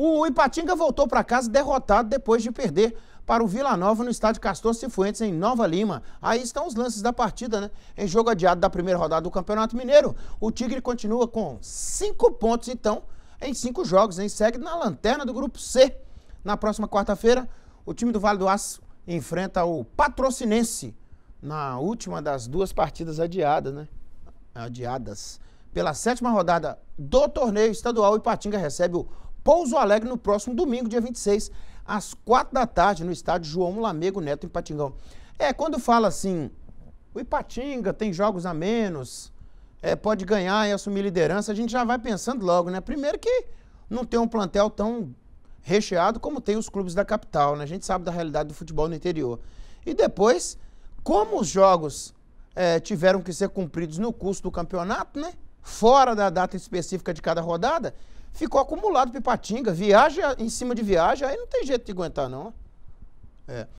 O Ipatinga voltou para casa derrotado depois de perder para o Vila Nova no estádio Castor Cifuentes, em Nova Lima. Aí estão os lances da partida, né? Em jogo adiado da primeira rodada do Campeonato Mineiro, o Tigre continua com cinco pontos, então, em cinco jogos, hein? Segue na lanterna do Grupo C. Na próxima quarta-feira, o time do Vale do Aço enfrenta o Patrocinense na última das duas partidas adiadas, né? Adiadas. Pela sétima rodada do torneio estadual, o Ipatinga recebe o Pouso Alegre no próximo domingo, dia 26, às quatro da tarde, no estádio João Lamego Neto, em Patingão. É, quando fala assim, o Ipatinga tem jogos a menos, é, pode ganhar e assumir liderança, a gente já vai pensando logo, né? Primeiro que não tem um plantel tão recheado como tem os clubes da capital, né? A gente sabe da realidade do futebol no interior. E depois, como os jogos é, tiveram que ser cumpridos no curso do campeonato, né? Fora da data específica de cada rodada, ficou acumulado Pipatinga, viagem em cima de viagem, aí não tem jeito de aguentar, não. É.